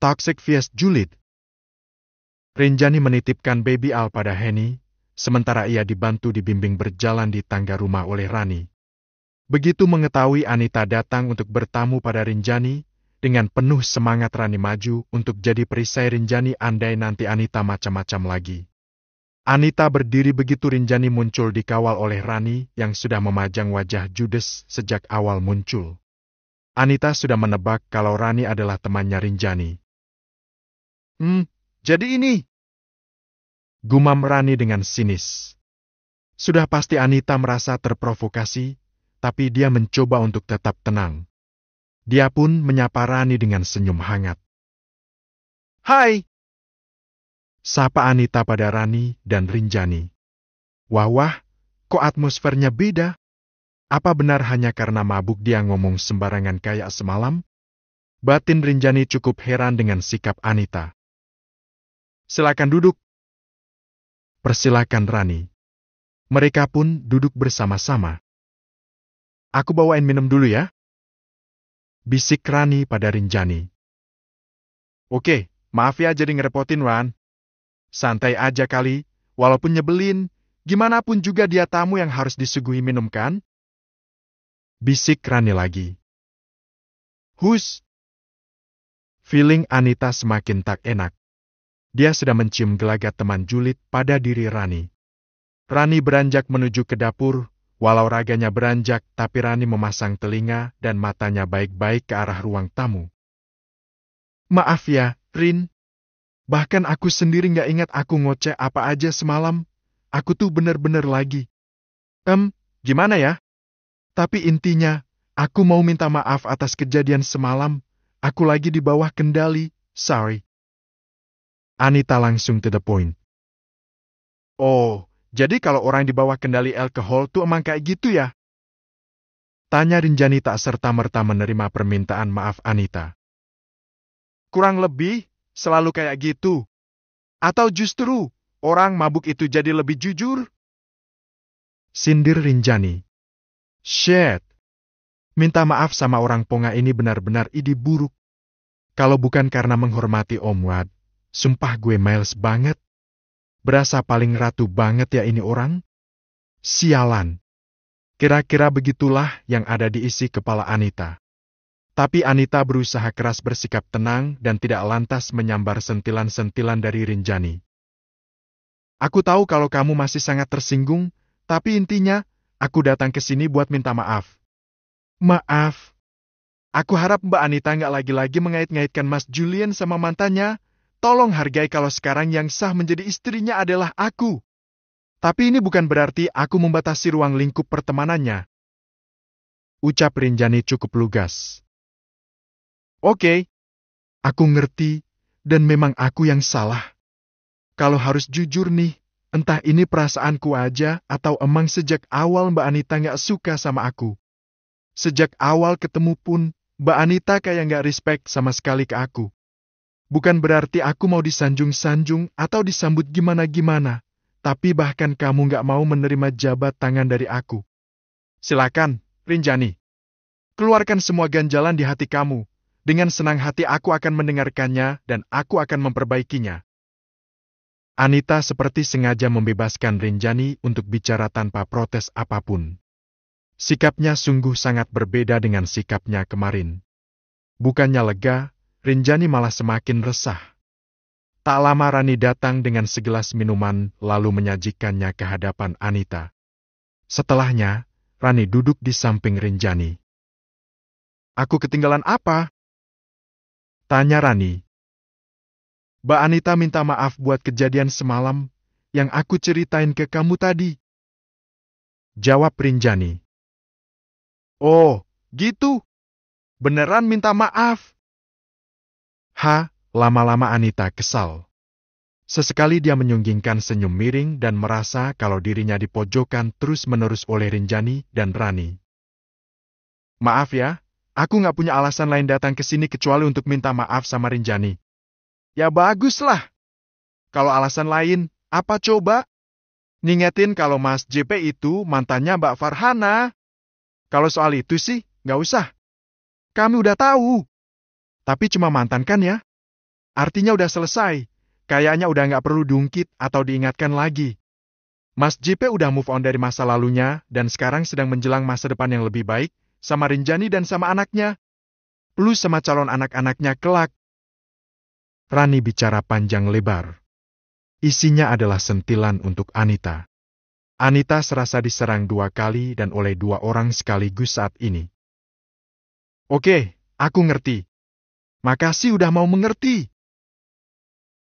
Toxic Fies Julid. Rinjani menitipkan baby Al pada Henny, sementara ia dibantu dibimbing berjalan di tangga rumah oleh Rani. Begitu mengetahui Anita datang untuk bertamu pada Rinjani, dengan penuh semangat Rani maju untuk jadi perisai Rinjani andai nanti Anita macam-macam lagi. Anita berdiri begitu Rinjani muncul dikawal oleh Rani yang sudah memajang wajah Judas sejak awal muncul. Anita sudah menebak kalau Rani adalah temannya Rinjani. Hmm, jadi ini. Gumam Rani dengan sinis. Sudah pasti Anita merasa terprovokasi, tapi dia mencoba untuk tetap tenang. Dia pun menyapa Rani dengan senyum hangat. Hai! Sapa Anita pada Rani dan Rinjani. Wah wah, kok atmosfernya beda? Apa benar hanya karena mabuk dia ngomong sembarangan kayak semalam? Batin Rinjani cukup heran dengan sikap Anita. Silakan duduk. Persilakan Rani. Mereka pun duduk bersama-sama. Aku bawain minum dulu ya. Bisik Rani pada Rinjani. Oke, maaf ya jadi ngerepotin Wan. Santai aja kali, walaupun nyebelin, gimana pun juga dia tamu yang harus disuguhi minum kan? Bisik Rani lagi. Hus! Feeling Anita semakin tak enak dia sedang mencium gelagat teman julid pada diri Rani. Rani beranjak menuju ke dapur, walau raganya beranjak tapi Rani memasang telinga dan matanya baik-baik ke arah ruang tamu. Maaf ya, Rin. Bahkan aku sendiri nggak ingat aku ngoceh apa aja semalam. Aku tuh bener-bener lagi. Em, gimana ya? Tapi intinya, aku mau minta maaf atas kejadian semalam. Aku lagi di bawah kendali, sorry. Anita langsung to the point. Oh, jadi kalau orang di bawah kendali alkohol tuh emang kayak gitu ya? Tanya Rinjani tak serta-merta menerima permintaan maaf Anita. Kurang lebih, selalu kayak gitu. Atau justru, orang mabuk itu jadi lebih jujur? Sindir Rinjani. Shit. Minta maaf sama orang ponga ini benar-benar ide buruk. Kalau bukan karena menghormati Om Wad, Sumpah gue miles banget. Berasa paling ratu banget ya ini orang. Sialan. Kira-kira begitulah yang ada di isi kepala Anita. Tapi Anita berusaha keras bersikap tenang dan tidak lantas menyambar sentilan-sentilan dari Rinjani. Aku tahu kalau kamu masih sangat tersinggung, tapi intinya, aku datang ke sini buat minta maaf. Maaf. Aku harap Mbak Anita nggak lagi-lagi mengait-ngaitkan Mas Julian sama mantannya, Tolong hargai kalau sekarang yang sah menjadi istrinya adalah aku. Tapi ini bukan berarti aku membatasi ruang lingkup pertemanannya. Ucap Rinjani cukup lugas. Oke, okay. aku ngerti, dan memang aku yang salah. Kalau harus jujur nih, entah ini perasaanku aja atau emang sejak awal Mbak Anita nggak suka sama aku. Sejak awal ketemu pun, Mbak Anita kayak nggak respect sama sekali ke aku. Bukan berarti aku mau disanjung-sanjung atau disambut gimana-gimana, tapi bahkan kamu nggak mau menerima jabat tangan dari aku. Silakan, Rinjani. Keluarkan semua ganjalan di hati kamu. Dengan senang hati aku akan mendengarkannya dan aku akan memperbaikinya. Anita seperti sengaja membebaskan Rinjani untuk bicara tanpa protes apapun. Sikapnya sungguh sangat berbeda dengan sikapnya kemarin. Bukannya lega, Rinjani malah semakin resah. Tak lama Rani datang dengan segelas minuman lalu menyajikannya ke hadapan Anita. Setelahnya, Rani duduk di samping Rinjani. Aku ketinggalan apa? Tanya Rani. Mbak Anita minta maaf buat kejadian semalam yang aku ceritain ke kamu tadi. Jawab Rinjani. Oh, gitu? Beneran minta maaf? Ha, lama-lama Anita kesal. Sesekali dia menyunggingkan senyum miring dan merasa kalau dirinya dipojokkan terus-menerus oleh Rinjani dan Rani. Maaf ya, aku nggak punya alasan lain datang ke sini kecuali untuk minta maaf sama Rinjani. Ya baguslah. Kalau alasan lain, apa coba? Ningetin kalau Mas JP itu mantannya Mbak Farhana. Kalau soal itu sih, nggak usah. Kami udah tahu. Tapi cuma mantan kan ya? Artinya udah selesai. Kayaknya udah nggak perlu dungkit atau diingatkan lagi. Mas JP udah move on dari masa lalunya dan sekarang sedang menjelang masa depan yang lebih baik sama Rinjani dan sama anaknya. Plus sama calon anak-anaknya kelak. Rani bicara panjang lebar. Isinya adalah sentilan untuk Anita. Anita serasa diserang dua kali dan oleh dua orang sekaligus saat ini. Oke, aku ngerti. Makasih udah mau mengerti.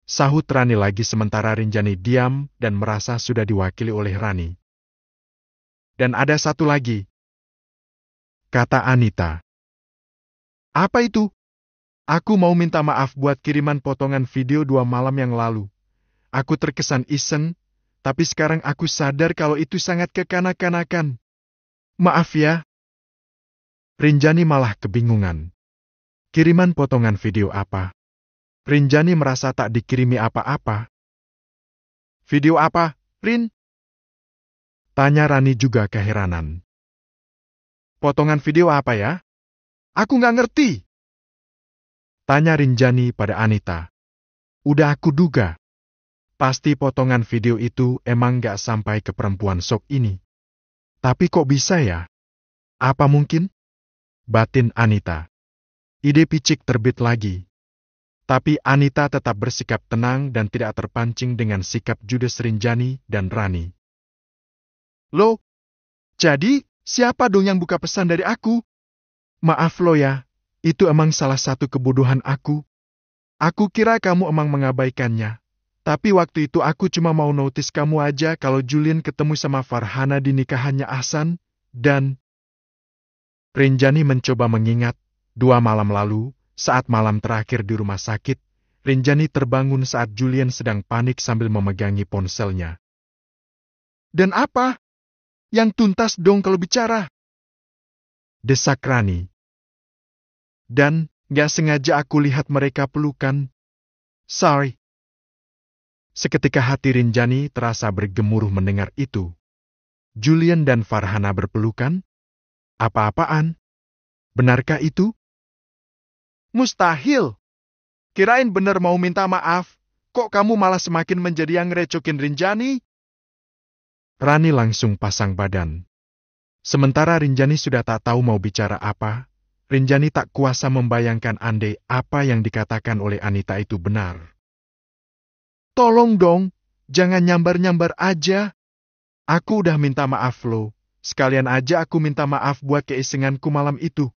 Sahut Rani lagi sementara Rinjani diam dan merasa sudah diwakili oleh Rani. Dan ada satu lagi. Kata Anita. Apa itu? Aku mau minta maaf buat kiriman potongan video dua malam yang lalu. Aku terkesan iseng, tapi sekarang aku sadar kalau itu sangat kekanak-kanakan. Maaf ya. Rinjani malah kebingungan. Kiriman potongan video apa? Rinjani merasa tak dikirimi apa-apa. Video apa, Rin? Tanya Rani juga keheranan. Potongan video apa ya? Aku nggak ngerti. Tanya Rinjani pada Anita. Udah aku duga. Pasti potongan video itu emang nggak sampai ke perempuan sok ini. Tapi kok bisa ya? Apa mungkin? Batin Anita. Ide picik terbit lagi. Tapi Anita tetap bersikap tenang dan tidak terpancing dengan sikap Judas Rinjani dan Rani. Lo, jadi siapa dong yang buka pesan dari aku? Maaf lo ya, itu emang salah satu kebodohan aku. Aku kira kamu emang mengabaikannya. Tapi waktu itu aku cuma mau notice kamu aja kalau Julian ketemu sama Farhana di nikahannya Ahsan, dan... Rinjani mencoba mengingat, Dua malam lalu, saat malam terakhir di rumah sakit, Rinjani terbangun saat Julian sedang panik sambil memegangi ponselnya. Dan apa? Yang tuntas dong kalau bicara. Desak Rani. Dan, gak sengaja aku lihat mereka pelukan. Sorry. Seketika hati Rinjani terasa bergemuruh mendengar itu. Julian dan Farhana berpelukan? Apa-apaan? Benarkah itu? Mustahil. Kirain bener mau minta maaf, kok kamu malah semakin menjadi yang ngerecokin Rinjani? Rani langsung pasang badan. Sementara Rinjani sudah tak tahu mau bicara apa, Rinjani tak kuasa membayangkan andai apa yang dikatakan oleh Anita itu benar. Tolong dong, jangan nyambar-nyambar aja. Aku udah minta maaf lo, sekalian aja aku minta maaf buat keisenganku malam itu.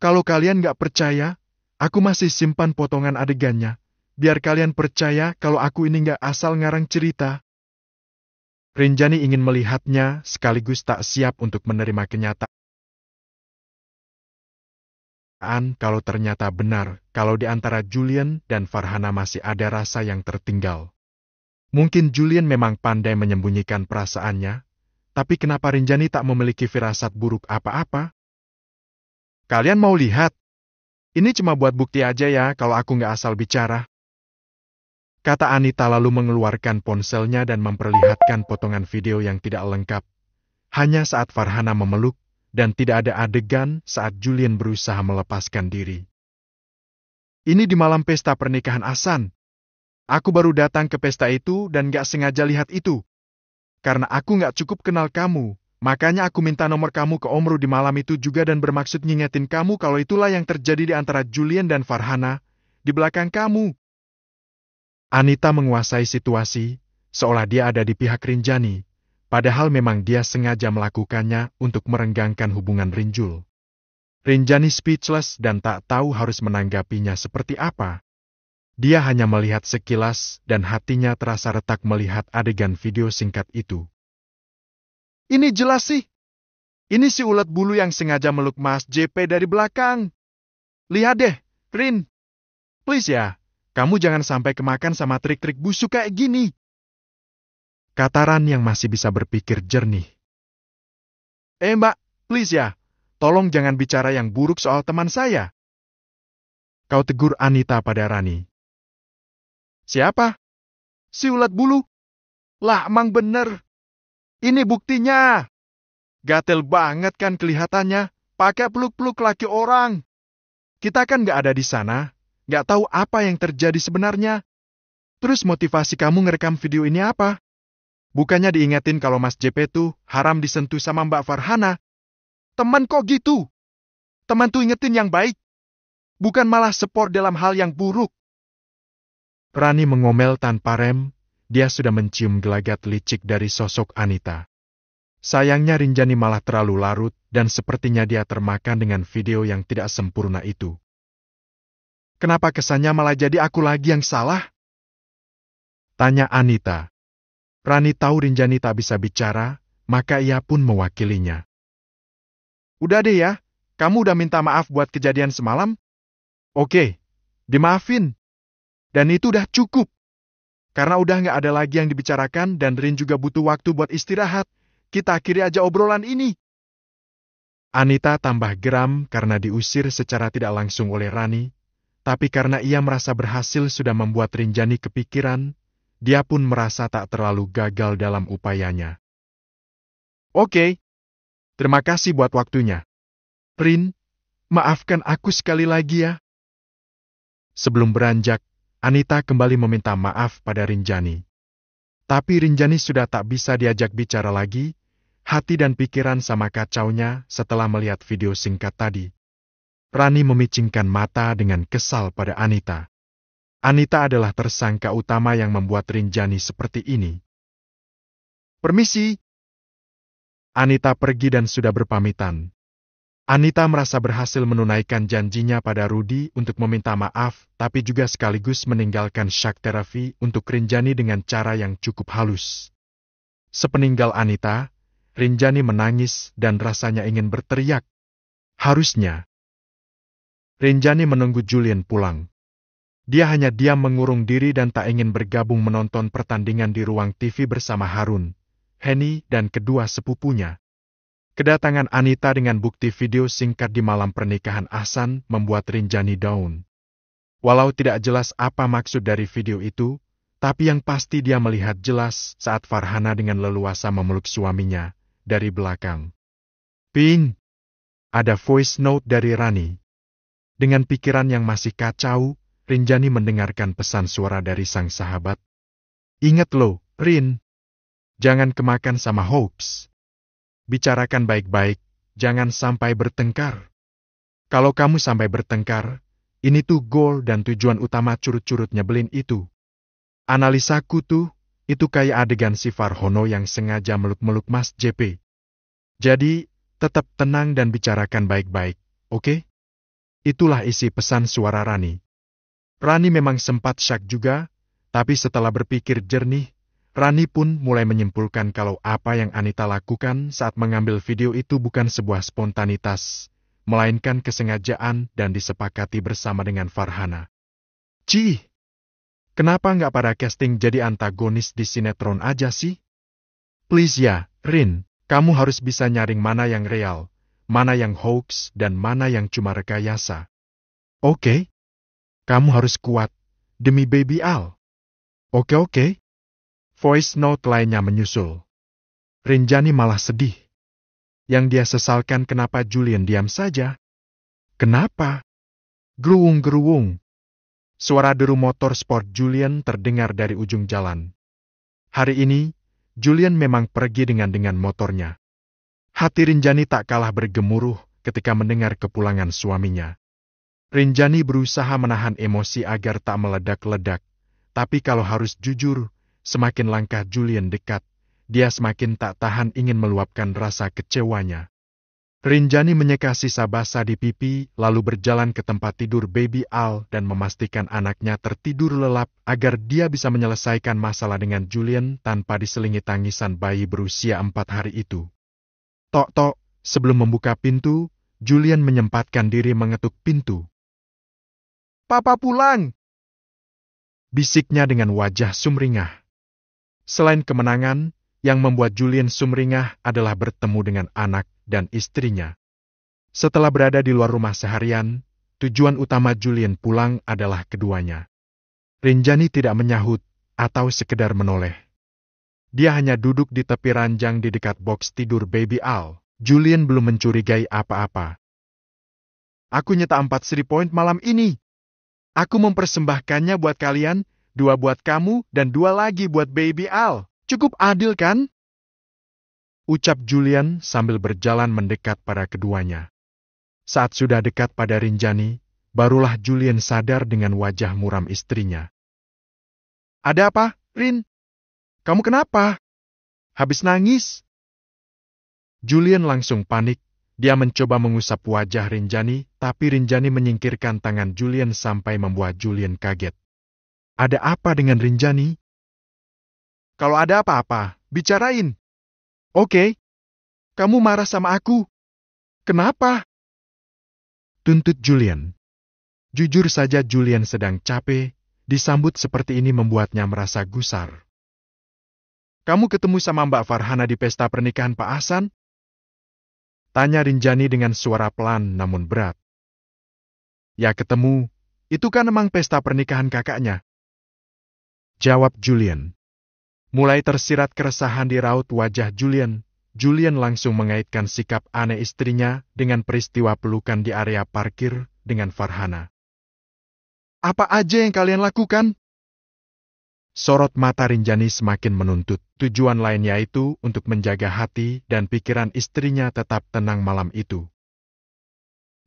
Kalau kalian gak percaya, Aku masih simpan potongan adegannya, biar kalian percaya kalau aku ini nggak asal ngarang cerita. Rinjani ingin melihatnya sekaligus tak siap untuk menerima kenyataan kalau ternyata benar kalau di antara Julian dan Farhana masih ada rasa yang tertinggal. Mungkin Julian memang pandai menyembunyikan perasaannya, tapi kenapa Rinjani tak memiliki firasat buruk apa-apa? Kalian mau lihat? Ini cuma buat bukti aja ya kalau aku nggak asal bicara. Kata Anita lalu mengeluarkan ponselnya dan memperlihatkan potongan video yang tidak lengkap. Hanya saat Farhana memeluk, dan tidak ada adegan saat Julian berusaha melepaskan diri. Ini di malam pesta pernikahan Asan. Aku baru datang ke pesta itu dan gak sengaja lihat itu. Karena aku gak cukup kenal kamu, Makanya aku minta nomor kamu ke Omru di malam itu juga dan bermaksud ngingetin kamu kalau itulah yang terjadi di antara Julian dan Farhana, di belakang kamu. Anita menguasai situasi, seolah dia ada di pihak Rinjani, padahal memang dia sengaja melakukannya untuk merenggangkan hubungan Rinjul. Rinjani speechless dan tak tahu harus menanggapinya seperti apa. Dia hanya melihat sekilas dan hatinya terasa retak melihat adegan video singkat itu. Ini jelas sih. Ini si ulat bulu yang sengaja meluk Mas JP dari belakang. Lihat deh, Rin. Please ya, kamu jangan sampai kemakan sama trik-trik busuk kayak gini. Kataran yang masih bisa berpikir jernih. Eh mbak, please ya, tolong jangan bicara yang buruk soal teman saya. Kau tegur Anita pada Rani. Siapa? Si ulat bulu? Lah, emang bener. Ini buktinya. Gatel banget kan kelihatannya, pakai peluk-peluk laki orang. Kita kan nggak ada di sana, nggak tahu apa yang terjadi sebenarnya. Terus motivasi kamu ngerekam video ini apa? Bukannya diingetin kalau Mas JP tuh haram disentuh sama Mbak Farhana. Teman kok gitu? Teman tuh ingetin yang baik. Bukan malah sepor dalam hal yang buruk. Rani mengomel tanpa rem dia sudah mencium gelagat licik dari sosok Anita. Sayangnya Rinjani malah terlalu larut dan sepertinya dia termakan dengan video yang tidak sempurna itu. Kenapa kesannya malah jadi aku lagi yang salah? Tanya Anita. Rani tahu Rinjani tak bisa bicara, maka ia pun mewakilinya. Udah deh ya, kamu udah minta maaf buat kejadian semalam? Oke, dimaafin. Dan itu udah cukup. Karena udah nggak ada lagi yang dibicarakan dan Rin juga butuh waktu buat istirahat, kita akhiri aja obrolan ini. Anita tambah geram karena diusir secara tidak langsung oleh Rani, tapi karena ia merasa berhasil sudah membuat Rinjani kepikiran, dia pun merasa tak terlalu gagal dalam upayanya. Oke, okay. terima kasih buat waktunya. Rin, maafkan aku sekali lagi ya. Sebelum beranjak, Anita kembali meminta maaf pada Rinjani. Tapi Rinjani sudah tak bisa diajak bicara lagi, hati dan pikiran sama kacaunya setelah melihat video singkat tadi. Rani memicingkan mata dengan kesal pada Anita. Anita adalah tersangka utama yang membuat Rinjani seperti ini. Permisi. Anita pergi dan sudah berpamitan. Anita merasa berhasil menunaikan janjinya pada Rudi untuk meminta maaf, tapi juga sekaligus meninggalkan Shak Terafi untuk Rinjani dengan cara yang cukup halus. Sepeninggal Anita, Rinjani menangis dan rasanya ingin berteriak. Harusnya. Rinjani menunggu Julian pulang. Dia hanya diam mengurung diri dan tak ingin bergabung menonton pertandingan di ruang TV bersama Harun, Henny, dan kedua sepupunya. Kedatangan Anita dengan bukti video singkat di malam pernikahan Ahsan membuat Rinjani down. Walau tidak jelas apa maksud dari video itu, tapi yang pasti dia melihat jelas saat Farhana dengan leluasa memeluk suaminya dari belakang. Ping! Ada voice note dari Rani. Dengan pikiran yang masih kacau, Rinjani mendengarkan pesan suara dari sang sahabat. Ingat lo, Rin. Jangan kemakan sama hoax bicarakan baik-baik, jangan sampai bertengkar. Kalau kamu sampai bertengkar, ini tuh goal dan tujuan utama curut-curut nyebelin itu. Analisa kutu, itu kayak adegan si Farhono yang sengaja meluk-meluk Mas JP. Jadi, tetap tenang dan bicarakan baik-baik, oke? Okay? Itulah isi pesan suara Rani. Rani memang sempat syak juga, tapi setelah berpikir jernih, Rani pun mulai menyimpulkan kalau apa yang Anita lakukan saat mengambil video itu bukan sebuah spontanitas, melainkan kesengajaan dan disepakati bersama dengan Farhana. Cih, kenapa nggak pada casting jadi antagonis di sinetron aja sih? Please ya, Rin, kamu harus bisa nyaring mana yang real, mana yang hoax, dan mana yang cuma rekayasa. Oke? Okay? Kamu harus kuat, demi baby Al. Oke-oke? Okay, okay? Voice note lainnya menyusul. Rinjani malah sedih. Yang dia sesalkan kenapa Julian diam saja. Kenapa? Geruung-geruung. Suara deru motor sport Julian terdengar dari ujung jalan. Hari ini, Julian memang pergi dengan dengan motornya. Hati Rinjani tak kalah bergemuruh ketika mendengar kepulangan suaminya. Rinjani berusaha menahan emosi agar tak meledak-ledak, tapi kalau harus jujur, Semakin langkah Julian dekat, dia semakin tak tahan ingin meluapkan rasa kecewanya. Rinjani menyeka sisa basah di pipi, lalu berjalan ke tempat tidur baby Al dan memastikan anaknya tertidur lelap agar dia bisa menyelesaikan masalah dengan Julian tanpa diselingi tangisan bayi berusia empat hari itu. Tok-tok, sebelum membuka pintu, Julian menyempatkan diri mengetuk pintu. Papa pulang! Bisiknya dengan wajah sumringah. Selain kemenangan, yang membuat Julian sumringah adalah bertemu dengan anak dan istrinya. Setelah berada di luar rumah seharian, tujuan utama Julian pulang adalah keduanya. Rinjani tidak menyahut atau sekedar menoleh. Dia hanya duduk di tepi ranjang di dekat box tidur Baby Al. Julian belum mencurigai apa-apa. Aku nyetak empat seri point malam ini. Aku mempersembahkannya buat kalian dua buat kamu dan dua lagi buat baby Al. Cukup adil kan? Ucap Julian sambil berjalan mendekat pada keduanya. Saat sudah dekat pada Rinjani, barulah Julian sadar dengan wajah muram istrinya. Ada apa, Rin? Kamu kenapa? Habis nangis? Julian langsung panik. Dia mencoba mengusap wajah Rinjani, tapi Rinjani menyingkirkan tangan Julian sampai membuat Julian kaget. Ada apa dengan Rinjani? Kalau ada apa-apa, bicarain. Oke. Kamu marah sama aku. Kenapa? Tuntut Julian. Jujur saja Julian sedang capek, disambut seperti ini membuatnya merasa gusar. Kamu ketemu sama Mbak Farhana di pesta pernikahan Pak Hasan? Tanya Rinjani dengan suara pelan namun berat. Ya ketemu, itu kan emang pesta pernikahan kakaknya. Jawab Julian. Mulai tersirat keresahan di raut wajah Julian, Julian langsung mengaitkan sikap aneh istrinya dengan peristiwa pelukan di area parkir dengan Farhana. Apa aja yang kalian lakukan? Sorot mata Rinjani semakin menuntut. Tujuan lain yaitu untuk menjaga hati dan pikiran istrinya tetap tenang malam itu.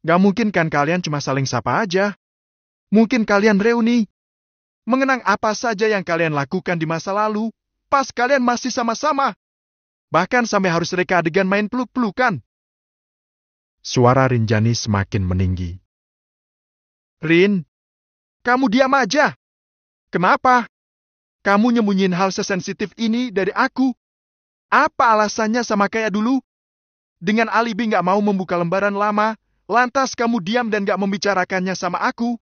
Gak mungkin kan kalian cuma saling sapa aja? Mungkin kalian reuni? mengenang apa saja yang kalian lakukan di masa lalu, pas kalian masih sama-sama. Bahkan sampai harus reka adegan main peluk-pelukan. Suara Rinjani semakin meninggi. Rin, kamu diam aja. Kenapa? Kamu nyembunyiin hal sesensitif ini dari aku. Apa alasannya sama kayak dulu? Dengan alibi nggak mau membuka lembaran lama, lantas kamu diam dan nggak membicarakannya sama aku.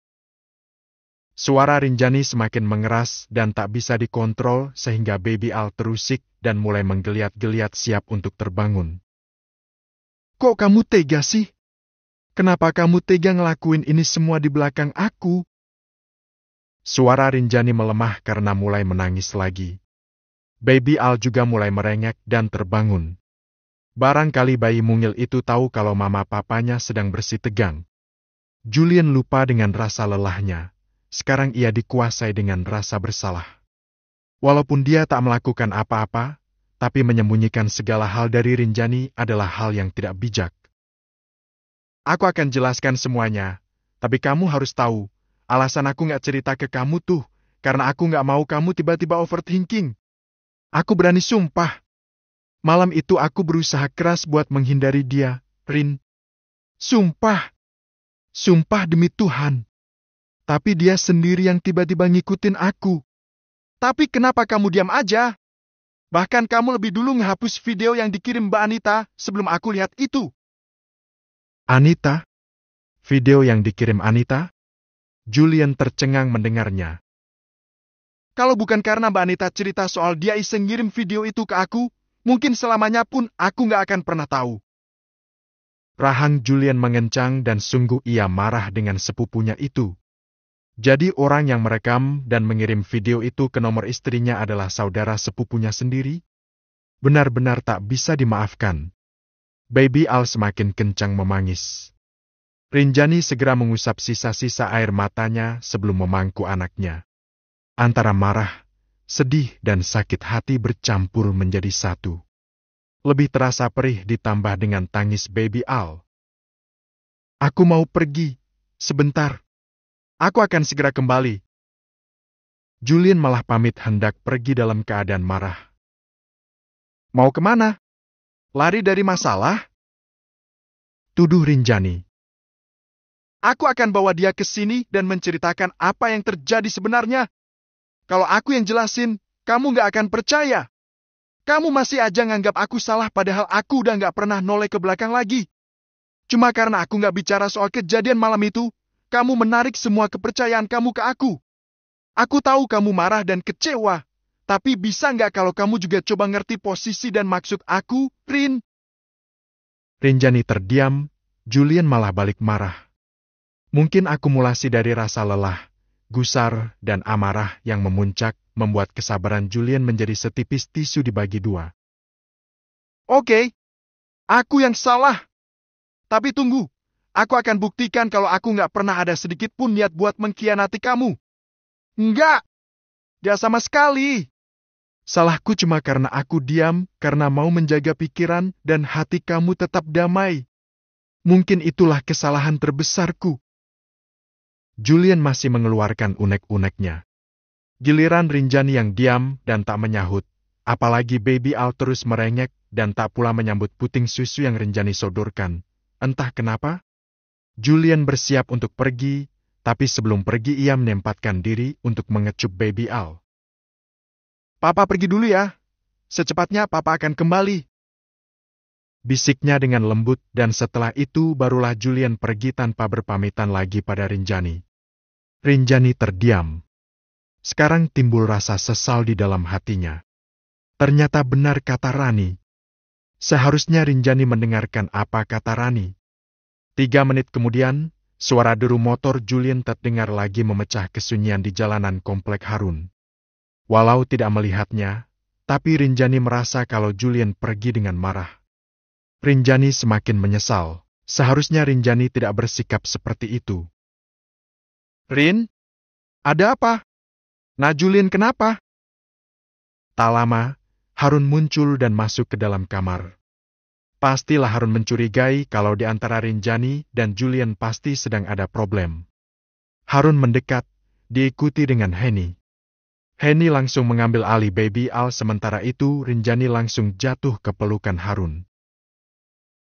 Suara Rinjani semakin mengeras dan tak bisa dikontrol sehingga baby Al terusik dan mulai menggeliat-geliat siap untuk terbangun. Kok kamu tega sih? Kenapa kamu tega ngelakuin ini semua di belakang aku? Suara Rinjani melemah karena mulai menangis lagi. Baby Al juga mulai merengek dan terbangun. Barangkali bayi mungil itu tahu kalau mama papanya sedang bersih tegang. Julian lupa dengan rasa lelahnya sekarang ia dikuasai dengan rasa bersalah. Walaupun dia tak melakukan apa-apa, tapi menyembunyikan segala hal dari Rinjani adalah hal yang tidak bijak. Aku akan jelaskan semuanya, tapi kamu harus tahu, alasan aku nggak cerita ke kamu tuh, karena aku nggak mau kamu tiba-tiba overthinking. Aku berani sumpah. Malam itu aku berusaha keras buat menghindari dia, Rin. Sumpah. Sumpah demi Tuhan. Tapi dia sendiri yang tiba-tiba ngikutin aku. Tapi kenapa kamu diam aja? Bahkan kamu lebih dulu menghapus video yang dikirim Mbak Anita sebelum aku lihat itu. Anita? Video yang dikirim Anita? Julian tercengang mendengarnya. Kalau bukan karena Mbak Anita cerita soal dia iseng ngirim video itu ke aku, mungkin selamanya pun aku nggak akan pernah tahu. Rahang Julian mengencang dan sungguh ia marah dengan sepupunya itu. Jadi orang yang merekam dan mengirim video itu ke nomor istrinya adalah saudara sepupunya sendiri? Benar-benar tak bisa dimaafkan. Baby Al semakin kencang memangis. Rinjani segera mengusap sisa-sisa air matanya sebelum memangku anaknya. Antara marah, sedih dan sakit hati bercampur menjadi satu. Lebih terasa perih ditambah dengan tangis baby Al. Aku mau pergi, sebentar. Aku akan segera kembali. Julian malah pamit hendak pergi dalam keadaan marah. Mau kemana? Lari dari masalah? Tuduh Rinjani. Aku akan bawa dia ke sini dan menceritakan apa yang terjadi sebenarnya. Kalau aku yang jelasin, kamu gak akan percaya. Kamu masih aja nganggap aku salah padahal aku udah gak pernah noleh ke belakang lagi. Cuma karena aku gak bicara soal kejadian malam itu, kamu menarik semua kepercayaan kamu ke aku. Aku tahu kamu marah dan kecewa, tapi bisa nggak kalau kamu juga coba ngerti posisi dan maksud aku, Rin? Rinjani terdiam, Julian malah balik marah. Mungkin akumulasi dari rasa lelah, gusar, dan amarah yang memuncak membuat kesabaran Julian menjadi setipis tisu dibagi dua. Oke, okay. aku yang salah. Tapi tunggu, Aku akan buktikan kalau aku nggak pernah ada sedikit pun niat buat mengkhianati kamu. Enggak. nggak sama sekali. Salahku cuma karena aku diam, karena mau menjaga pikiran dan hati kamu tetap damai. Mungkin itulah kesalahan terbesarku. Julian masih mengeluarkan unek-uneknya. Giliran Rinjani yang diam dan tak menyahut, apalagi baby Al terus merengek dan tak pula menyambut puting susu yang Rinjani sodorkan. Entah kenapa, Julian bersiap untuk pergi, tapi sebelum pergi ia menempatkan diri untuk mengecup baby Al. Papa pergi dulu ya. Secepatnya papa akan kembali. Bisiknya dengan lembut dan setelah itu barulah Julian pergi tanpa berpamitan lagi pada Rinjani. Rinjani terdiam. Sekarang timbul rasa sesal di dalam hatinya. Ternyata benar kata Rani. Seharusnya Rinjani mendengarkan apa kata Rani. Tiga menit kemudian, suara deru motor Julian terdengar lagi memecah kesunyian di jalanan komplek Harun. Walau tidak melihatnya, tapi Rinjani merasa kalau Julian pergi dengan marah. Rinjani semakin menyesal. Seharusnya Rinjani tidak bersikap seperti itu. Rin, ada apa? Nah, Julian kenapa? Tak lama, Harun muncul dan masuk ke dalam kamar. Pastilah Harun mencurigai kalau di antara Rinjani dan Julian pasti sedang ada problem. Harun mendekat, diikuti dengan Henny. Henny langsung mengambil alih baby Al sementara itu Rinjani langsung jatuh ke pelukan Harun.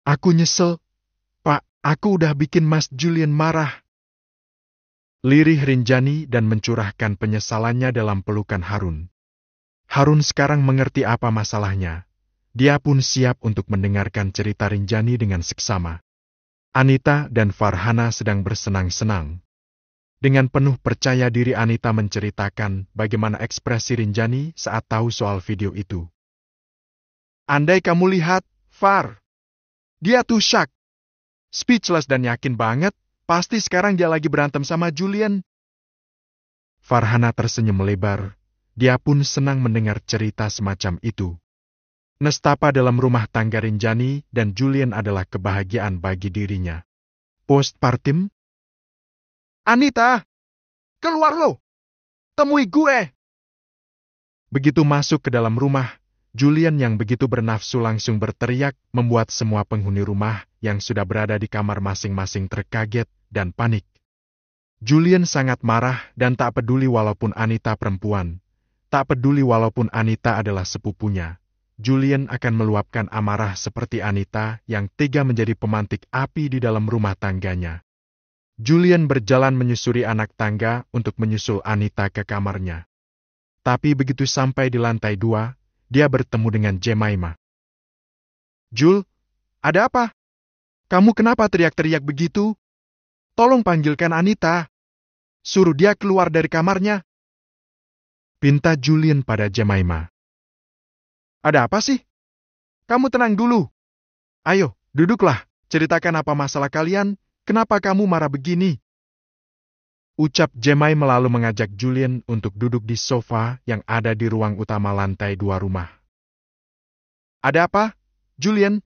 Aku nyesel, Pak, aku udah bikin Mas Julian marah. Lirih Rinjani dan mencurahkan penyesalannya dalam pelukan Harun. Harun sekarang mengerti apa masalahnya dia pun siap untuk mendengarkan cerita Rinjani dengan seksama. Anita dan Farhana sedang bersenang-senang. Dengan penuh percaya diri Anita menceritakan bagaimana ekspresi Rinjani saat tahu soal video itu. Andai kamu lihat, Far. Dia tuh syak. Speechless dan yakin banget, pasti sekarang dia lagi berantem sama Julian. Farhana tersenyum lebar. Dia pun senang mendengar cerita semacam itu. Nestapa dalam rumah tangga Rinjani dan Julian adalah kebahagiaan bagi dirinya. Postpartum? Anita! Keluar lo! Temui gue! Begitu masuk ke dalam rumah, Julian yang begitu bernafsu langsung berteriak membuat semua penghuni rumah yang sudah berada di kamar masing-masing terkaget dan panik. Julian sangat marah dan tak peduli walaupun Anita perempuan. Tak peduli walaupun Anita adalah sepupunya. Julian akan meluapkan amarah seperti Anita yang tega menjadi pemantik api di dalam rumah tangganya. Julian berjalan menyusuri anak tangga untuk menyusul Anita ke kamarnya. Tapi begitu sampai di lantai dua, dia bertemu dengan Jemaima. Jul, ada apa? Kamu kenapa teriak-teriak begitu? Tolong panggilkan Anita. Suruh dia keluar dari kamarnya. Pinta Julian pada Jemaima. Ada apa sih? Kamu tenang dulu. Ayo, duduklah. Ceritakan apa masalah kalian, kenapa kamu marah begini? Ucap Jemai melalui mengajak Julian untuk duduk di sofa yang ada di ruang utama lantai dua rumah. Ada apa, Julian?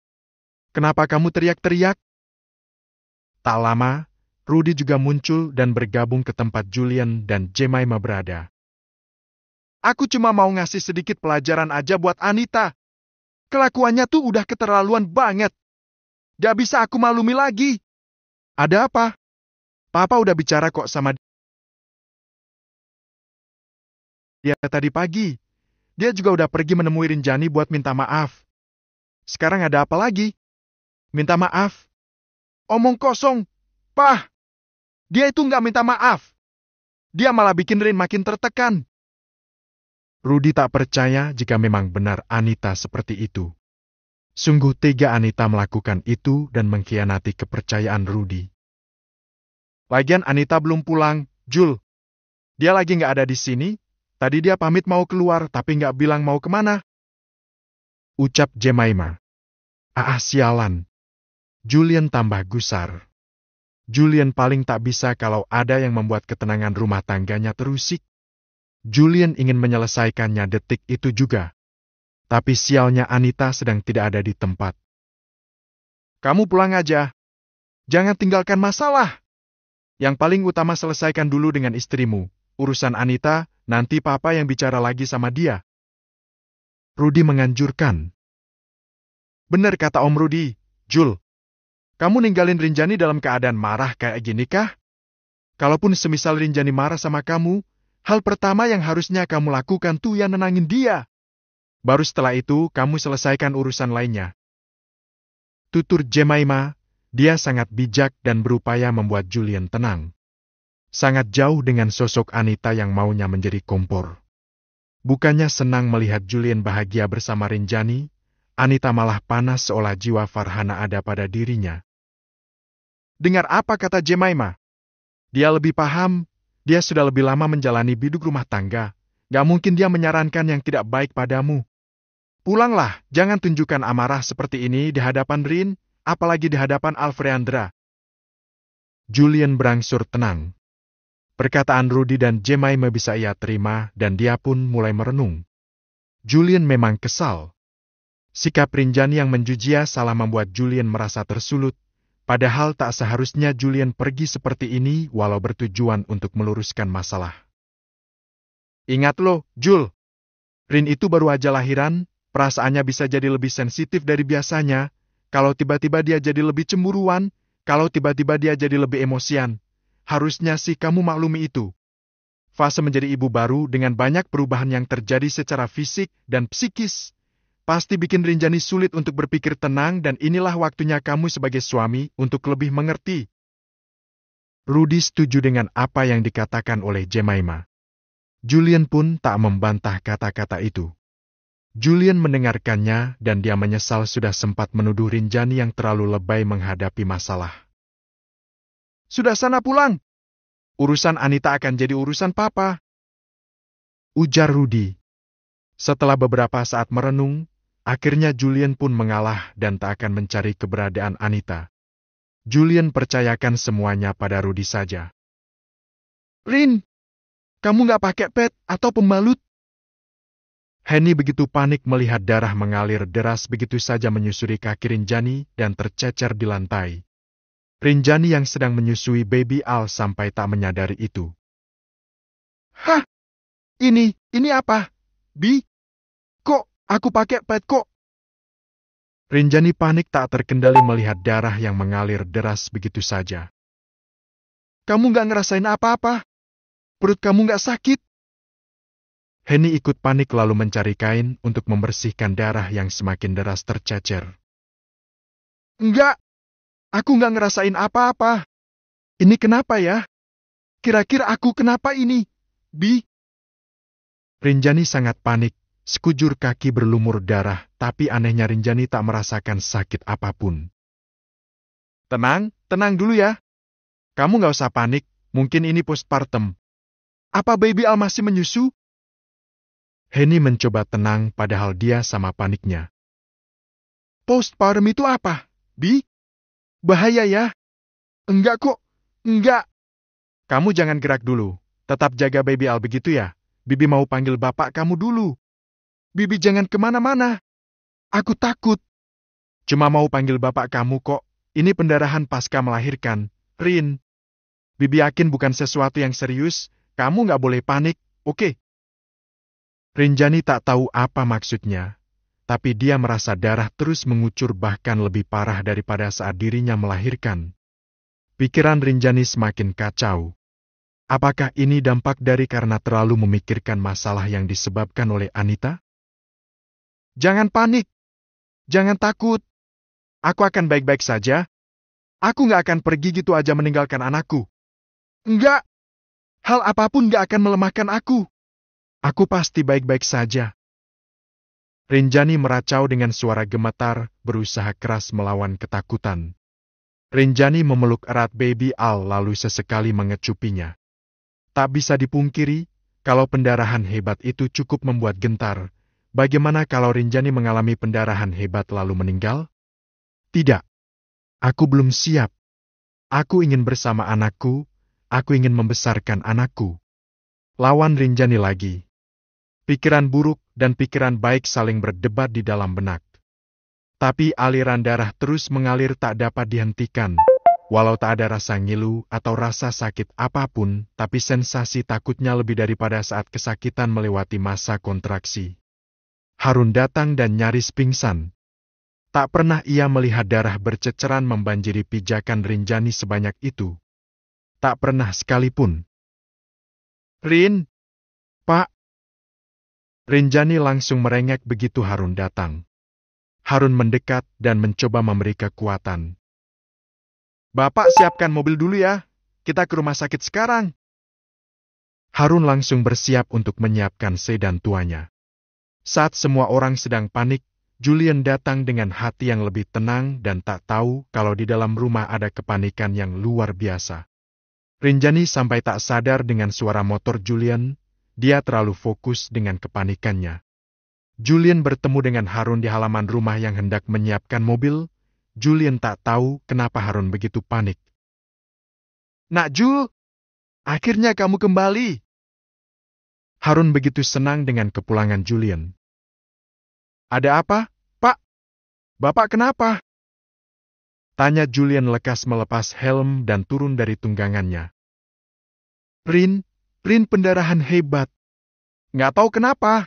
Kenapa kamu teriak-teriak? Tak lama, Rudy juga muncul dan bergabung ke tempat Julian dan Jemima berada. Aku cuma mau ngasih sedikit pelajaran aja buat Anita. Kelakuannya tuh udah keterlaluan banget. Gak bisa aku malumi lagi. Ada apa? Papa udah bicara kok sama dia ya, tadi pagi. Dia juga udah pergi menemui Rinjani buat minta maaf. Sekarang ada apa lagi? Minta maaf? Omong kosong. Pah! Dia itu nggak minta maaf. Dia malah bikin Rin makin tertekan. Rudi tak percaya jika memang benar Anita seperti itu. Sungguh tega Anita melakukan itu dan mengkhianati kepercayaan Rudi. Lagian Anita belum pulang, Jul. Dia lagi nggak ada di sini, tadi dia pamit mau keluar tapi nggak bilang mau kemana. Ucap Jemaima. Ah sialan. Julian tambah gusar. Julian paling tak bisa kalau ada yang membuat ketenangan rumah tangganya terusik. Julian ingin menyelesaikannya detik itu juga. Tapi sialnya Anita sedang tidak ada di tempat. Kamu pulang aja. Jangan tinggalkan masalah. Yang paling utama selesaikan dulu dengan istrimu. Urusan Anita, nanti papa yang bicara lagi sama dia. Rudi menganjurkan. Benar kata Om Rudi, Jul. Kamu ninggalin Rinjani dalam keadaan marah kayak gini kah? Kalaupun semisal Rinjani marah sama kamu, Hal pertama yang harusnya kamu lakukan tuh ya nenangin dia. Baru setelah itu, kamu selesaikan urusan lainnya. Tutur Jemaima, dia sangat bijak dan berupaya membuat Julian tenang. Sangat jauh dengan sosok Anita yang maunya menjadi kompor. Bukannya senang melihat Julian bahagia bersama Rinjani, Anita malah panas seolah jiwa Farhana ada pada dirinya. Dengar apa kata Jemaima? Dia lebih paham dia sudah lebih lama menjalani biduk rumah tangga. Gak mungkin dia menyarankan yang tidak baik padamu. Pulanglah, jangan tunjukkan amarah seperti ini di hadapan Rin, apalagi di hadapan Alfreandra. Julian berangsur tenang. Perkataan Rudy dan Jemaime bisa ia terima dan dia pun mulai merenung. Julian memang kesal. Sikap Rinjani yang menjujia salah membuat Julian merasa tersulut. Padahal tak seharusnya Julian pergi seperti ini walau bertujuan untuk meluruskan masalah. Ingat lo, Jul. Rin itu baru aja lahiran, perasaannya bisa jadi lebih sensitif dari biasanya, kalau tiba-tiba dia jadi lebih cemburuan, kalau tiba-tiba dia jadi lebih emosian. Harusnya sih kamu maklumi itu. Fase menjadi ibu baru dengan banyak perubahan yang terjadi secara fisik dan psikis pasti bikin Rinjani sulit untuk berpikir tenang dan inilah waktunya kamu sebagai suami untuk lebih mengerti. Rudi setuju dengan apa yang dikatakan oleh Jemaima. Julian pun tak membantah kata-kata itu. Julian mendengarkannya dan dia menyesal sudah sempat menuduh Rinjani yang terlalu lebay menghadapi masalah. Sudah sana pulang. Urusan Anita akan jadi urusan papa. Ujar Rudi. Setelah beberapa saat merenung, Akhirnya Julian pun mengalah dan tak akan mencari keberadaan Anita. Julian percayakan semuanya pada Rudy saja. Rin, kamu nggak pakai pet atau pembalut? Henny begitu panik melihat darah mengalir deras begitu saja menyusuri kaki Rinjani dan tercecer di lantai. Rinjani yang sedang menyusui baby Al sampai tak menyadari itu. Hah? Ini, ini apa? Bi, Aku pakai pet kok. Rinjani panik tak terkendali melihat darah yang mengalir deras begitu saja. Kamu nggak ngerasain apa-apa? Perut kamu nggak sakit? Henny ikut panik lalu mencari kain untuk membersihkan darah yang semakin deras tercecer. Enggak, aku nggak ngerasain apa-apa. Ini kenapa ya? Kira-kira aku kenapa ini? Bi? Rinjani sangat panik Sekujur kaki berlumur darah, tapi anehnya Rinjani tak merasakan sakit apapun. Tenang, tenang dulu ya. Kamu nggak usah panik, mungkin ini postpartum. Apa baby Al masih menyusu? Henny mencoba tenang padahal dia sama paniknya. Postpartum itu apa, Bi? Bahaya ya? Enggak kok, enggak. Kamu jangan gerak dulu, tetap jaga baby Al begitu ya. Bibi mau panggil bapak kamu dulu. Bibi jangan kemana-mana. Aku takut. Cuma mau panggil bapak kamu kok. Ini pendarahan pasca melahirkan. Rin. Bibi yakin bukan sesuatu yang serius. Kamu nggak boleh panik, oke? Okay. Rinjani tak tahu apa maksudnya. Tapi dia merasa darah terus mengucur bahkan lebih parah daripada saat dirinya melahirkan. Pikiran Rinjani semakin kacau. Apakah ini dampak dari karena terlalu memikirkan masalah yang disebabkan oleh Anita? Jangan panik. Jangan takut. Aku akan baik-baik saja. Aku nggak akan pergi gitu aja meninggalkan anakku. Enggak. Hal apapun nggak akan melemahkan aku. Aku pasti baik-baik saja. Rinjani meracau dengan suara gemetar, berusaha keras melawan ketakutan. Rinjani memeluk erat baby Al lalu sesekali mengecupinya. Tak bisa dipungkiri, kalau pendarahan hebat itu cukup membuat gentar, Bagaimana kalau Rinjani mengalami pendarahan hebat lalu meninggal? Tidak. Aku belum siap. Aku ingin bersama anakku, aku ingin membesarkan anakku. Lawan Rinjani lagi. Pikiran buruk dan pikiran baik saling berdebat di dalam benak. Tapi aliran darah terus mengalir tak dapat dihentikan. Walau tak ada rasa ngilu atau rasa sakit apapun, tapi sensasi takutnya lebih daripada saat kesakitan melewati masa kontraksi. Harun datang dan nyaris pingsan. Tak pernah ia melihat darah berceceran membanjiri pijakan Rinjani sebanyak itu. Tak pernah sekalipun. Rin! Pak! Rinjani langsung merengek begitu Harun datang. Harun mendekat dan mencoba memberi kekuatan. Bapak siapkan mobil dulu ya. Kita ke rumah sakit sekarang. Harun langsung bersiap untuk menyiapkan sedan tuanya. Saat semua orang sedang panik, Julian datang dengan hati yang lebih tenang dan tak tahu kalau di dalam rumah ada kepanikan yang luar biasa. Rinjani sampai tak sadar dengan suara motor Julian, dia terlalu fokus dengan kepanikannya. Julian bertemu dengan Harun di halaman rumah yang hendak menyiapkan mobil. Julian tak tahu kenapa Harun begitu panik. Nak Jul, akhirnya kamu kembali. Harun begitu senang dengan kepulangan Julian. Ada apa, Pak? Bapak kenapa? Tanya Julian lekas melepas helm dan turun dari tunggangannya. Rin, Rin pendarahan hebat. Nggak tahu kenapa.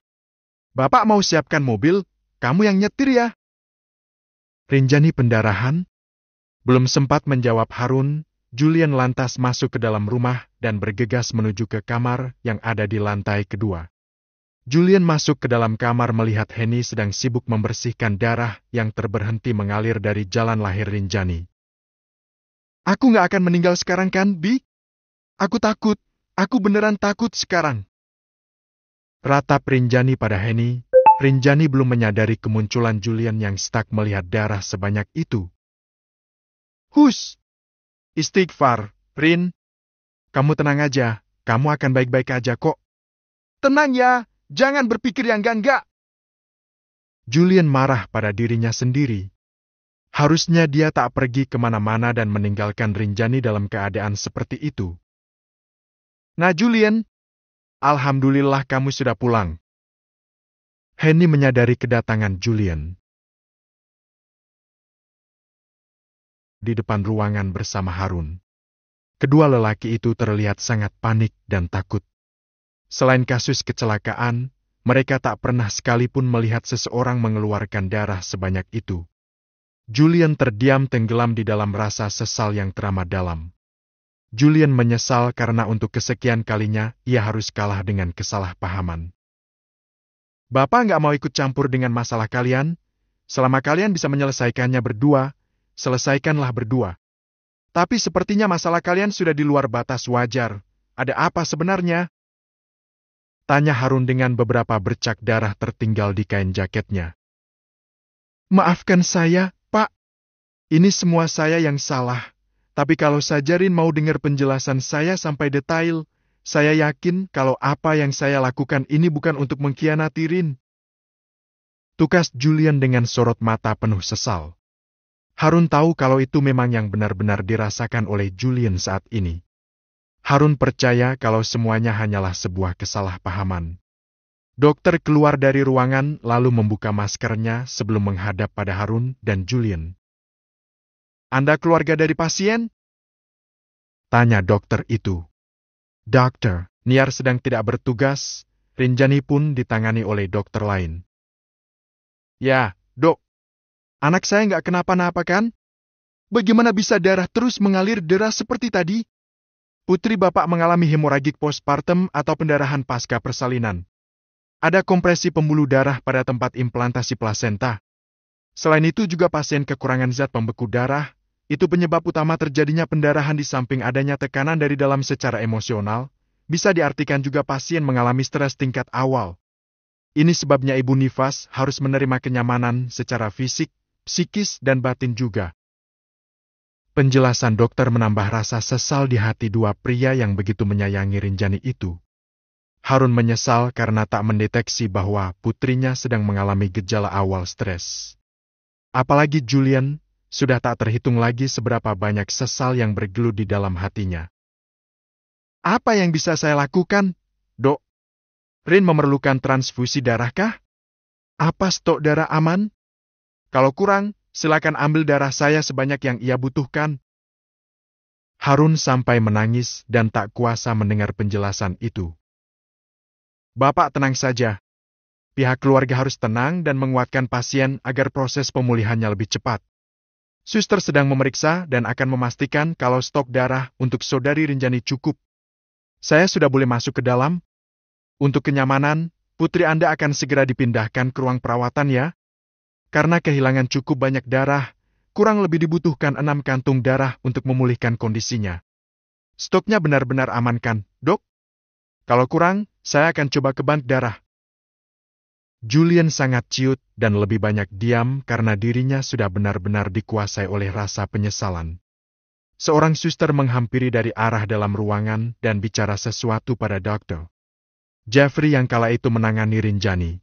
Bapak mau siapkan mobil, kamu yang nyetir ya. Rinjani pendarahan? Belum sempat menjawab Harun, Julian lantas masuk ke dalam rumah dan bergegas menuju ke kamar yang ada di lantai kedua. Julian masuk ke dalam kamar melihat Henny sedang sibuk membersihkan darah yang terberhenti mengalir dari jalan lahir Rinjani. Aku nggak akan meninggal sekarang kan, Bi? Aku takut. Aku beneran takut sekarang. Ratap Rinjani pada Henny. Rinjani belum menyadari kemunculan Julian yang stuck melihat darah sebanyak itu. Hus! Istighfar, Rin. Kamu tenang aja, kamu akan baik-baik aja kok. Tenang ya, jangan berpikir yang gangga. Julian marah pada dirinya sendiri. Harusnya dia tak pergi kemana-mana dan meninggalkan Rinjani dalam keadaan seperti itu. Nah Julian, Alhamdulillah kamu sudah pulang. Henny menyadari kedatangan Julian. di depan ruangan bersama Harun. Kedua lelaki itu terlihat sangat panik dan takut. Selain kasus kecelakaan, mereka tak pernah sekalipun melihat seseorang mengeluarkan darah sebanyak itu. Julian terdiam tenggelam di dalam rasa sesal yang teramat dalam. Julian menyesal karena untuk kesekian kalinya ia harus kalah dengan kesalahpahaman. Bapak nggak mau ikut campur dengan masalah kalian? Selama kalian bisa menyelesaikannya berdua, selesaikanlah berdua. Tapi sepertinya masalah kalian sudah di luar batas wajar. Ada apa sebenarnya? Tanya Harun dengan beberapa bercak darah tertinggal di kain jaketnya. Maafkan saya, Pak. Ini semua saya yang salah. Tapi kalau saja mau dengar penjelasan saya sampai detail, saya yakin kalau apa yang saya lakukan ini bukan untuk mengkhianati Rin. Tukas Julian dengan sorot mata penuh sesal. Harun tahu kalau itu memang yang benar-benar dirasakan oleh Julian saat ini. Harun percaya kalau semuanya hanyalah sebuah kesalahpahaman. Dokter keluar dari ruangan lalu membuka maskernya sebelum menghadap pada Harun dan Julian. Anda keluarga dari pasien? Tanya dokter itu. Dokter, Niar sedang tidak bertugas, Rinjani pun ditangani oleh dokter lain. Ya, dok, Anak saya nggak kenapa-napa kan? Bagaimana bisa darah terus mengalir deras seperti tadi? Putri bapak mengalami hemoragik postpartum atau pendarahan pasca persalinan. Ada kompresi pembuluh darah pada tempat implantasi plasenta. Selain itu juga pasien kekurangan zat pembeku darah, itu penyebab utama terjadinya pendarahan di samping adanya tekanan dari dalam secara emosional, bisa diartikan juga pasien mengalami stres tingkat awal. Ini sebabnya ibu nifas harus menerima kenyamanan secara fisik, psikis dan batin juga. Penjelasan dokter menambah rasa sesal di hati dua pria yang begitu menyayangi Rinjani itu. Harun menyesal karena tak mendeteksi bahwa putrinya sedang mengalami gejala awal stres. Apalagi Julian, sudah tak terhitung lagi seberapa banyak sesal yang bergelut di dalam hatinya. Apa yang bisa saya lakukan, dok? Rin memerlukan transfusi darahkah? Apa stok darah aman? Kalau kurang, silakan ambil darah saya sebanyak yang ia butuhkan. Harun sampai menangis dan tak kuasa mendengar penjelasan itu. Bapak tenang saja. Pihak keluarga harus tenang dan menguatkan pasien agar proses pemulihannya lebih cepat. Suster sedang memeriksa dan akan memastikan kalau stok darah untuk saudari Rinjani cukup. Saya sudah boleh masuk ke dalam? Untuk kenyamanan, putri Anda akan segera dipindahkan ke ruang perawatan ya. Karena kehilangan cukup banyak darah, kurang lebih dibutuhkan enam kantung darah untuk memulihkan kondisinya. Stoknya benar-benar amankan, dok? Kalau kurang, saya akan coba ke bank darah. Julian sangat ciut dan lebih banyak diam karena dirinya sudah benar-benar dikuasai oleh rasa penyesalan. Seorang suster menghampiri dari arah dalam ruangan dan bicara sesuatu pada dokter. Jeffrey yang kala itu menangani Rinjani.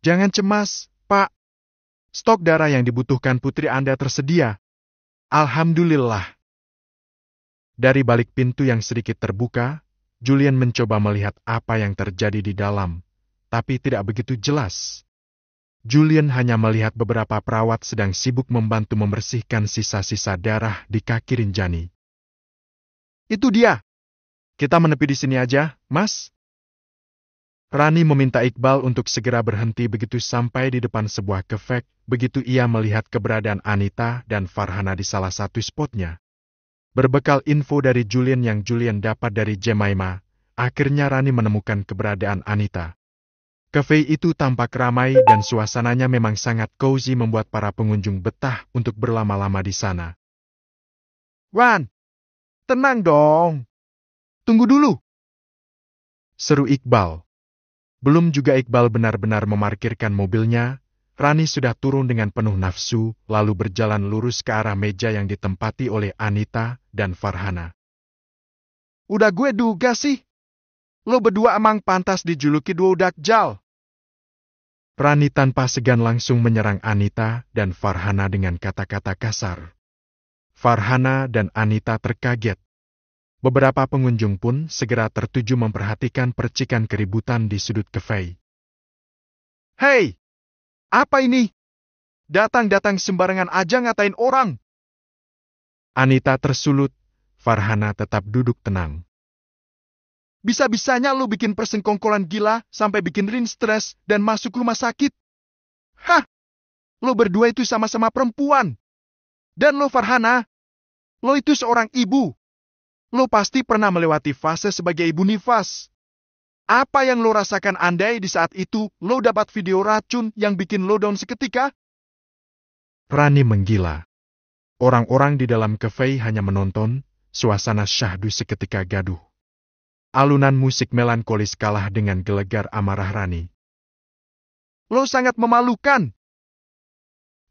Jangan cemas, Pak, stok darah yang dibutuhkan putri Anda tersedia. Alhamdulillah. Dari balik pintu yang sedikit terbuka, Julian mencoba melihat apa yang terjadi di dalam, tapi tidak begitu jelas. Julian hanya melihat beberapa perawat sedang sibuk membantu membersihkan sisa-sisa darah di kaki Rinjani. Itu dia. Kita menepi di sini aja, Mas. Rani meminta Iqbal untuk segera berhenti begitu sampai di depan sebuah kefek, begitu ia melihat keberadaan Anita dan Farhana di salah satu spotnya. Berbekal info dari Julian yang Julian dapat dari Jemaima, akhirnya Rani menemukan keberadaan Anita. Kafe itu tampak ramai dan suasananya memang sangat cozy membuat para pengunjung betah untuk berlama-lama di sana. Wan, tenang dong. Tunggu dulu. Seru Iqbal. Belum juga Iqbal benar-benar memarkirkan mobilnya, Rani sudah turun dengan penuh nafsu, lalu berjalan lurus ke arah meja yang ditempati oleh Anita dan Farhana. Udah gue duga sih. Lo berdua emang pantas dijuluki dua udak dakjal. Rani tanpa segan langsung menyerang Anita dan Farhana dengan kata-kata kasar. Farhana dan Anita terkaget. Beberapa pengunjung pun segera tertuju memperhatikan percikan keributan di sudut kafe. Hei! Apa ini? Datang-datang sembarangan aja ngatain orang. Anita tersulut, Farhana tetap duduk tenang. Bisa-bisanya lu bikin persengkongkolan gila sampai bikin Rin stres dan masuk rumah sakit. Hah! Lo berdua itu sama-sama perempuan. Dan lo Farhana, lo itu seorang ibu. Lo pasti pernah melewati fase sebagai ibu nifas. Apa yang lo rasakan andai di saat itu lo dapat video racun yang bikin lo down seketika? Rani menggila. Orang-orang di dalam kafe hanya menonton, suasana syahdu seketika gaduh. Alunan musik melankolis kalah dengan gelegar amarah Rani. Lo sangat memalukan!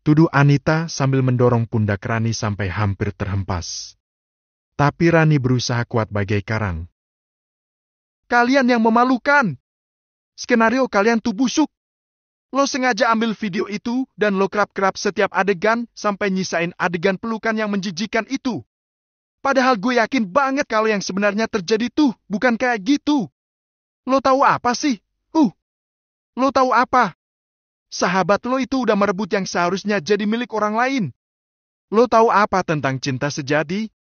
Tuduh Anita sambil mendorong pundak Rani sampai hampir terhempas. Tapi Rani berusaha kuat bagai karang. Kalian yang memalukan! Skenario kalian tuh busuk. Lo sengaja ambil video itu dan lo kerap-kerap setiap adegan sampai nyisain adegan pelukan yang menjijikan itu. Padahal gue yakin banget kalau yang sebenarnya terjadi tuh bukan kayak gitu. Lo tahu apa sih? Uh, lo tahu apa? Sahabat lo itu udah merebut yang seharusnya jadi milik orang lain. Lo tahu apa tentang cinta sejati?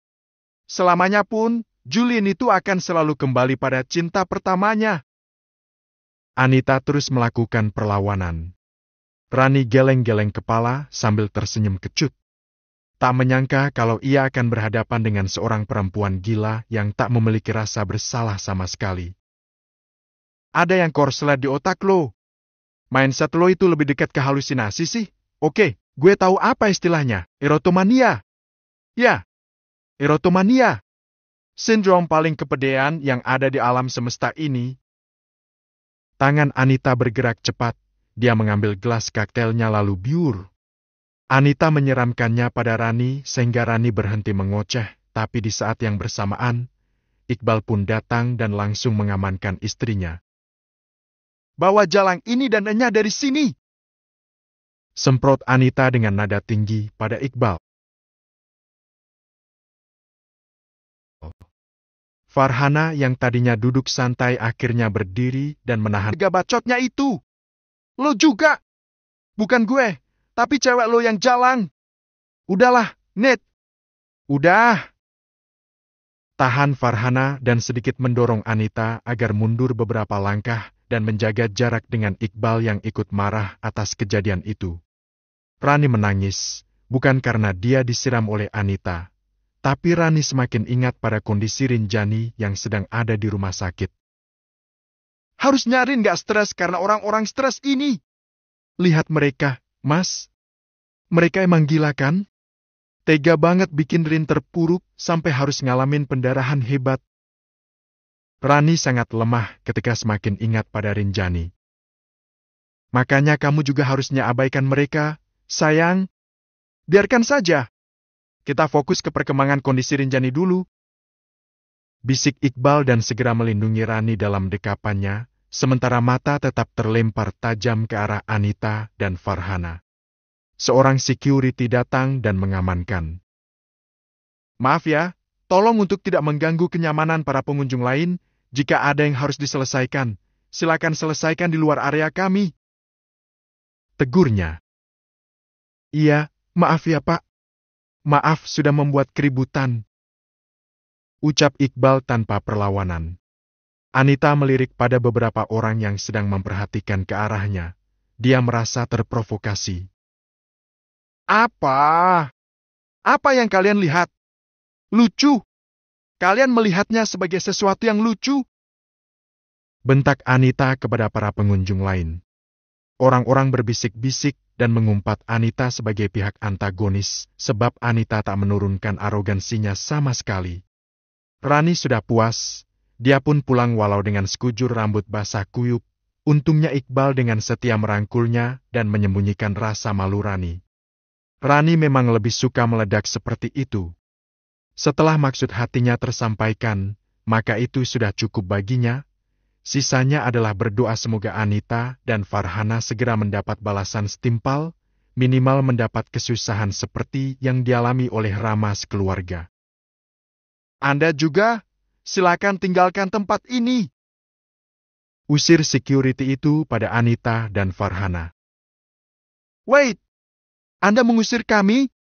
Selamanya pun, Julian itu akan selalu kembali pada cinta pertamanya. Anita terus melakukan perlawanan. Rani geleng-geleng kepala sambil tersenyum kecut. Tak menyangka kalau ia akan berhadapan dengan seorang perempuan gila yang tak memiliki rasa bersalah sama sekali. Ada yang korslet di otak lo. Mindset lo itu lebih dekat ke halusinasi sih. Oke, gue tahu apa istilahnya, erotomania. Ya, erotomania, sindrom paling kepedean yang ada di alam semesta ini. Tangan Anita bergerak cepat, dia mengambil gelas kaktelnya lalu biur. Anita menyeramkannya pada Rani sehingga Rani berhenti mengoceh, tapi di saat yang bersamaan, Iqbal pun datang dan langsung mengamankan istrinya. Bawa jalang ini dan enyah dari sini! Semprot Anita dengan nada tinggi pada Iqbal. Farhana yang tadinya duduk santai akhirnya berdiri dan menahan tiga bacotnya itu. Lo juga! Bukan gue, tapi cewek lo yang jalan. Udahlah, Net. Udah. Tahan Farhana dan sedikit mendorong Anita agar mundur beberapa langkah dan menjaga jarak dengan Iqbal yang ikut marah atas kejadian itu. Rani menangis, bukan karena dia disiram oleh Anita, tapi Rani semakin ingat pada kondisi Rinjani yang sedang ada di rumah sakit. Harus Rin gak stres karena orang-orang stres ini. Lihat mereka, mas. Mereka emang gila kan? Tega banget bikin Rin terpuruk sampai harus ngalamin pendarahan hebat. Rani sangat lemah ketika semakin ingat pada Rinjani. Makanya kamu juga harusnya abaikan mereka, sayang. Biarkan saja. Kita fokus ke perkembangan kondisi Rinjani dulu. Bisik Iqbal dan segera melindungi Rani dalam dekapannya, sementara mata tetap terlempar tajam ke arah Anita dan Farhana. Seorang security datang dan mengamankan. Maaf ya, tolong untuk tidak mengganggu kenyamanan para pengunjung lain, jika ada yang harus diselesaikan, silakan selesaikan di luar area kami. Tegurnya. Iya, maaf ya Pak. Maaf sudah membuat keributan. Ucap Iqbal tanpa perlawanan. Anita melirik pada beberapa orang yang sedang memperhatikan ke arahnya. Dia merasa terprovokasi. Apa? Apa yang kalian lihat? Lucu. Kalian melihatnya sebagai sesuatu yang lucu? Bentak Anita kepada para pengunjung lain. Orang-orang berbisik-bisik dan mengumpat Anita sebagai pihak antagonis, sebab Anita tak menurunkan arogansinya sama sekali. Rani sudah puas, dia pun pulang walau dengan sekujur rambut basah kuyup. Untungnya Iqbal dengan setia merangkulnya dan menyembunyikan rasa malu Rani. Rani memang lebih suka meledak seperti itu. Setelah maksud hatinya tersampaikan, maka itu sudah cukup baginya, Sisanya adalah berdoa semoga Anita dan Farhana segera mendapat balasan setimpal, minimal mendapat kesusahan seperti yang dialami oleh Rama sekeluarga. Anda juga, silakan tinggalkan tempat ini. Usir security itu pada Anita dan Farhana. Wait, Anda mengusir kami?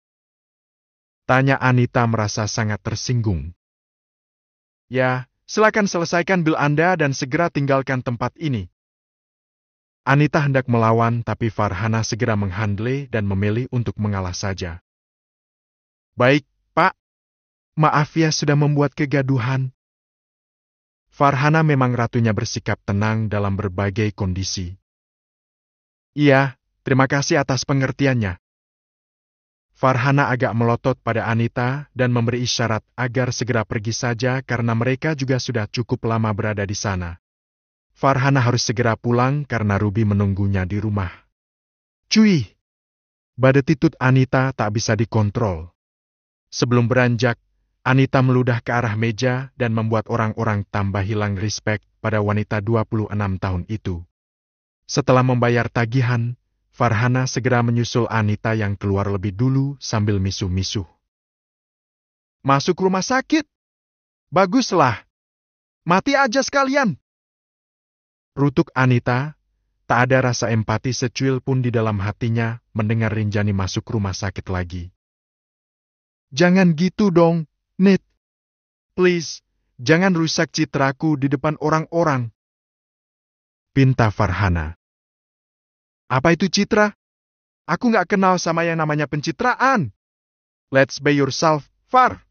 Tanya Anita merasa sangat tersinggung. Ya, Silakan selesaikan bil Anda dan segera tinggalkan tempat ini. Anita hendak melawan tapi Farhana segera menghandle dan memilih untuk mengalah saja. Baik, Pak. Maaf ya sudah membuat kegaduhan. Farhana memang ratunya bersikap tenang dalam berbagai kondisi. Iya, terima kasih atas pengertiannya. Farhana agak melotot pada Anita dan memberi isyarat agar segera pergi saja karena mereka juga sudah cukup lama berada di sana. Farhana harus segera pulang karena Ruby menunggunya di rumah. Cui, Cuy! titut Anita tak bisa dikontrol. Sebelum beranjak, Anita meludah ke arah meja dan membuat orang-orang tambah hilang respek pada wanita 26 tahun itu. Setelah membayar tagihan, Farhana segera menyusul Anita yang keluar lebih dulu sambil misu misu. Masuk rumah sakit? Baguslah. Mati aja sekalian. Rutuk Anita, tak ada rasa empati secuil pun di dalam hatinya mendengar Rinjani masuk rumah sakit lagi. Jangan gitu dong, Nit. Please, jangan rusak citraku di depan orang-orang. Pinta Farhana. Apa itu citra? Aku nggak kenal sama yang namanya pencitraan. Let's be yourself, Far.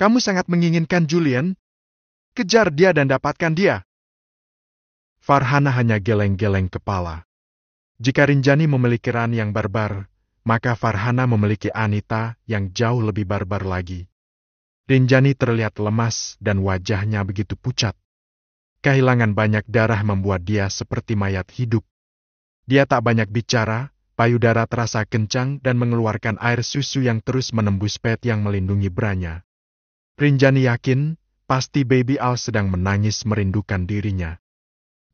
Kamu sangat menginginkan Julian. Kejar dia dan dapatkan dia. Farhana hanya geleng-geleng kepala. Jika Rinjani memiliki Ran yang barbar, maka Farhana memiliki Anita yang jauh lebih barbar lagi. Rinjani terlihat lemas dan wajahnya begitu pucat. Kehilangan banyak darah membuat dia seperti mayat hidup. Dia tak banyak bicara, payudara terasa kencang dan mengeluarkan air susu yang terus menembus pet yang melindungi beranya. Rinjani yakin, pasti Baby Al sedang menangis merindukan dirinya.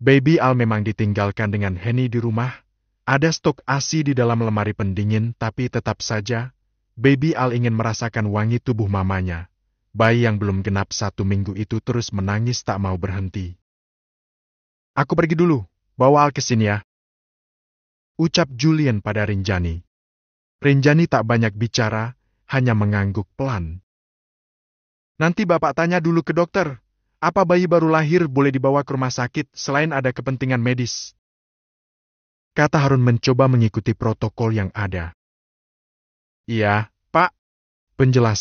Baby Al memang ditinggalkan dengan Henny di rumah, ada stok ASI di dalam lemari pendingin tapi tetap saja, Baby Al ingin merasakan wangi tubuh mamanya. Bayi yang belum genap satu minggu itu terus menangis tak mau berhenti. Aku pergi dulu, bawa Al ke sini ya ucap Julian pada Rinjani. Rinjani tak banyak bicara, hanya mengangguk pelan. Nanti bapak tanya dulu ke dokter, apa bayi baru lahir boleh dibawa ke rumah sakit selain ada kepentingan medis? Kata Harun mencoba mengikuti protokol yang ada. Iya, Pak. Penjelasan.